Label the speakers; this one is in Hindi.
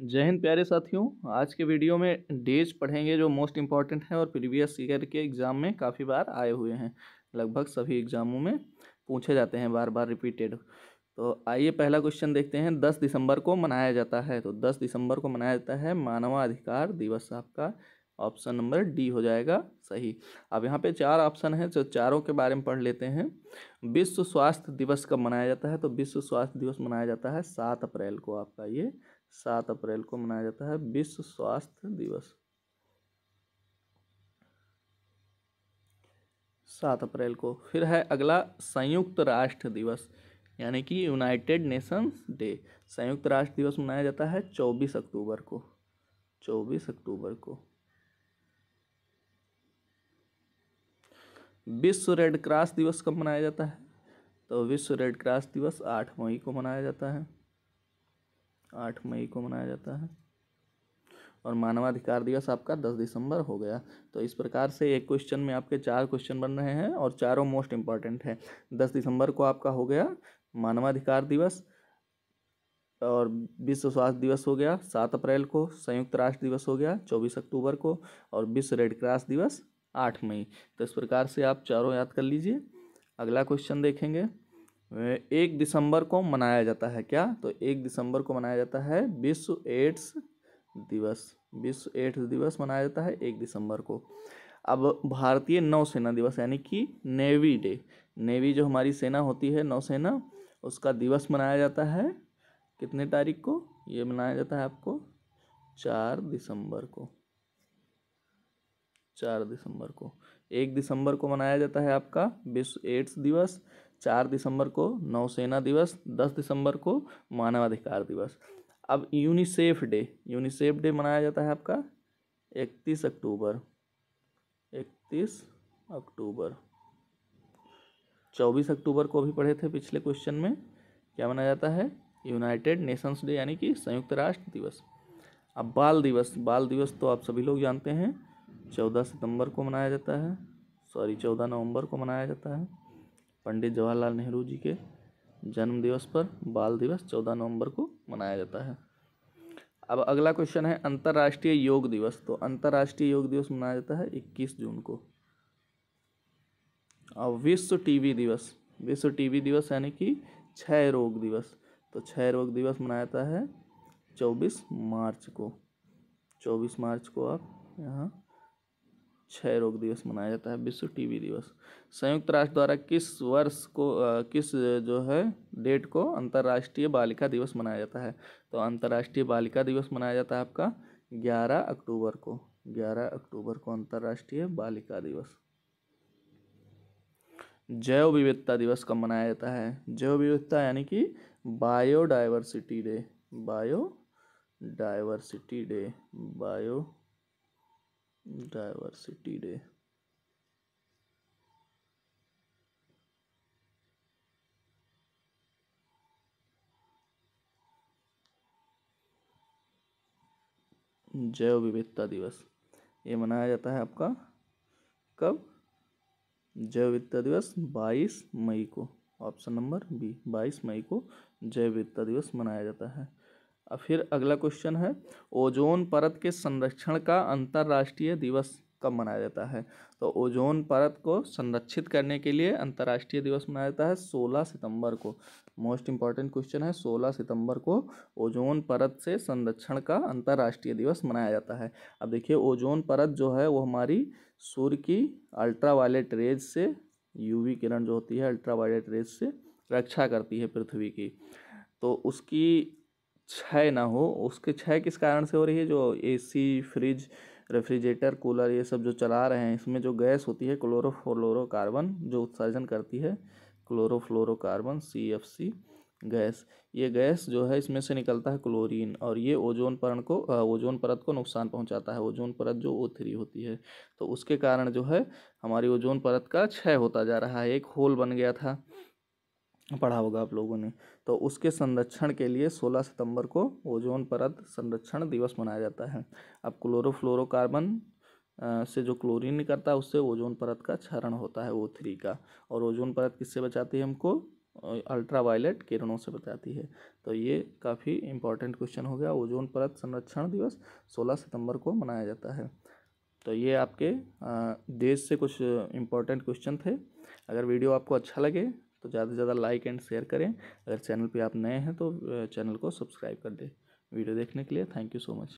Speaker 1: जय हिंद प्यारे साथियों आज के वीडियो में डेज पढ़ेंगे जो मोस्ट इम्पॉर्टेंट हैं और प्रीवियस ईयर के एग्ज़ाम में काफ़ी बार आए हुए हैं लगभग सभी एग्ज़ामों में पूछे जाते हैं बार बार रिपीटेड तो आइए पहला क्वेश्चन देखते हैं दस दिसंबर को मनाया जाता है तो दस दिसंबर को मनाया जाता है मानवाधिकार दिवस आपका ऑप्शन नंबर डी हो जाएगा सही अब यहाँ पे चार ऑप्शन है जो चारों के बारे में पढ़ लेते हैं विश्व स्वास्थ्य दिवस कब मनाया जाता है तो विश्व स्वास्थ्य दिवस मनाया जाता है सात अप्रैल को आपका ये सात अप्रैल को मनाया जाता है विश्व स्वास्थ्य दिवस सात अप्रैल को फिर है अगला संयुक्त राष्ट्र दिवस यानी कि यूनाइटेड नेशंस डे संयुक्त राष्ट्र दिवस मनाया जाता है चौबीस अक्टूबर को चौबीस अक्टूबर को विश्व रेड क्रॉस दिवस कब मनाया जाता है तो विश्व रेड क्रॉस दिवस आठ मई को मनाया जाता है आठ मई को मनाया जाता है और मानवाधिकार दिवस आपका दस दिसंबर हो गया तो इस प्रकार से एक क्वेश्चन में आपके चार क्वेश्चन बन रहे हैं और चारों मोस्ट इम्पॉर्टेंट हैं दस दिसंबर को आपका हो गया मानवाधिकार दिवस और विश्व स्वास्थ्य दिवस हो गया सात अप्रैल को संयुक्त राष्ट्र दिवस हो गया चौबीस अक्टूबर को और विश्व रेड क्रॉस दिवस आठ मई तो इस प्रकार से आप चारों याद कर लीजिए अगला क्वेश्चन देखेंगे एक दिसंबर को मनाया जाता है क्या तो एक दिसंबर को मनाया जाता है विश्व एड्स दिवस विश्व एड्स दिवस मनाया जाता है एक दिसंबर को अब भारतीय नौसेना दिवस यानी कि नेवी डे नेवी जो हमारी सेना होती है नौसेना उसका दिवस मनाया जाता है कितने तारीख को ये मनाया जाता है आपको चार दिसंबर को चार दिसंबर को एक दिसंबर को मनाया जाता है आपका विश्व एड्स दिवस चार दिसंबर को नौसेना दिवस दस दिसंबर को मानवाधिकार दिवस अब यूनिसेफ डे यूनिसेफ डे मनाया जाता है आपका इकतीस अक्टूबर इकतीस अक्टूबर चौबीस अक्टूबर को भी पढ़े थे पिछले क्वेश्चन में क्या मनाया जाता है यूनाइटेड नेशंस डे यानी कि संयुक्त राष्ट्र दिवस अब बाल दिवस बाल दिवस तो आप सभी लोग जानते हैं चौदह सितंबर को मनाया जाता है सॉरी चौदह नवंबर को मनाया जाता है पंडित जवाहरलाल नेहरू जी के जन्म दिवस पर बाल दिवस चौदह नवंबर को मनाया जाता है अब अगला क्वेश्चन है अंतर्राष्ट्रीय योग दिवस तो अंतर्राष्ट्रीय योग दिवस मनाया जाता है इक्कीस जून को और विश्व टीवी दिवस विश्व टीवी दिवस यानी कि क्षय रोग दिवस तो क्षय रोग दिवस मनाया जाता है चौबीस मार्च को चौबीस मार्च को आप यहाँ क्षय रोग दिवस मनाया जाता है विश्व टीबी दिवस संयुक्त राष्ट्र द्वारा किस वर्ष को आ, किस जो है डेट को अंतर्राष्ट्रीय बालिका दिवस मनाया जाता है तो अंतर्राष्ट्रीय बालिका दिवस मनाया जाता है आपका ग्यारह अक्टूबर को ग्यारह अक्टूबर को अंतर्राष्ट्रीय बालिका दिवस जैव विविधता दिवस कब मनाया जाता है जैव विविधता यानी कि biodiversity day biodiversity day biodiversity day जैव विविधता दिवस ये मनाया जाता है आपका कब जैव विविधता दिवस 22 मई को ऑप्शन नंबर बी 22 मई को जैव विविधता दिवस मनाया जाता है अब फिर अगला क्वेश्चन है ओजोन परत के संरक्षण का अंतर्राष्ट्रीय दिवस कब मनाया जाता है तो ओजोन परत को संरक्षित करने के लिए अंतर्राष्ट्रीय दिवस मनाया जाता है सोलह सितंबर को मोस्ट इम्पॉर्टेंट क्वेश्चन है सोलह सितंबर को ओजोन परत से संरक्षण का अंतर्राष्ट्रीय दिवस मनाया जाता है अब देखिए ओजोन परत जो है वो हमारी सूर्य की अल्ट्रावायलेट रेज से यूवी किरण जो होती है अल्ट्रावायलेट रेज से रक्षा करती है पृथ्वी की तो उसकी छय ना हो उसके छय किस कारण से हो रही है जो एसी फ्रिज रेफ्रिजरेटर कूलर ये सब जो चला रहे हैं इसमें जो गैस होती है क्लोरोफ्लोरोकार्बन जो उत्सर्जन करती है chlorofluorocarbon C F C gas ये गैस जो है इसमें से निकलता है क्लोरीन और ये ओजोन परण को ओजोन परत को नुकसान पहुंचाता है ओजोन परत जो ओ थ्री होती है तो उसके कारण जो है हमारी ओजोन परत का क्षय होता जा रहा है एक होल बन गया था पढ़ा होगा आप लोगों ने तो उसके संरक्षण के लिए 16 सितंबर को ओजोन परत संरक्षण दिवस मनाया जाता है अब क्लोरोफ्लोरोकार्बन से जो क्लोरीन निकलता है उससे ओजोन परत का क्षरण होता है ओ थ्री का और ओजोन परत किससे बचाती है हमको अल्ट्रावायलेट किरणों से बचाती है तो ये काफ़ी इंपॉर्टेंट क्वेश्चन हो गया ओजोन परत संरक्षण दिवस सोलह सितम्बर को मनाया जाता है तो ये आपके देश से कुछ इम्पोर्टेंट क्वेश्चन थे अगर वीडियो आपको अच्छा लगे तो ज़्यादा से ज़्यादा लाइक एंड शेयर करें अगर चैनल पे आप नए हैं तो चैनल को सब्सक्राइब कर दें वीडियो देखने के लिए थैंक यू सो मच